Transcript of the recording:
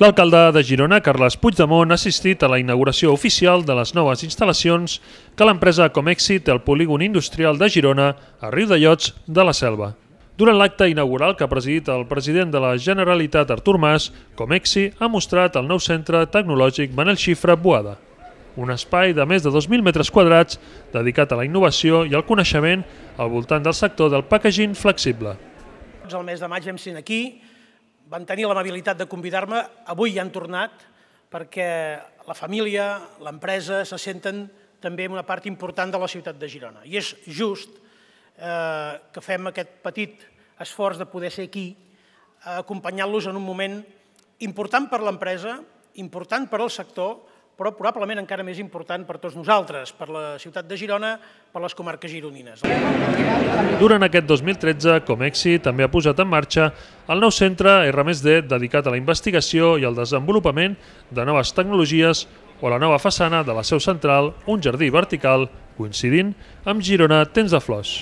L'alcalde de Girona, Carles Puigdemont, ha assistit a la inauguració oficial de les noves instal·lacions que l'empresa Comexi té al polígon industrial de Girona, a Riu de Llots, de la Selva. Durant l'acte inaugural que ha presidit el president de la Generalitat, Artur Mas, Comexi ha mostrat el nou centre tecnològic Manel Xifra Boada, un espai de més de 2.000 metres quadrats dedicat a la innovació i al coneixement al voltant del sector del packaging flexible. Doncs el mes de maig vam ser aquí, van tenir l'amabilitat de convidar-me, avui hi han tornat perquè la família, l'empresa, se senten també en una part important de la ciutat de Girona. I és just eh, que fem aquest petit esforç de poder ser aquí, acompanyant-los en un moment important per l'empresa, important per al sector, però probablement encara més important per tots nosaltres, per la ciutat de Girona, per les comarques gironines. Durant aquest 2013, Comexi també ha posat en marxa el nou centre R+D dedicat a la investigació i al desenvolupament de noves tecnologies o la nova façana de la seu central, un jardí vertical, coincidint amb Girona Tens de Flors.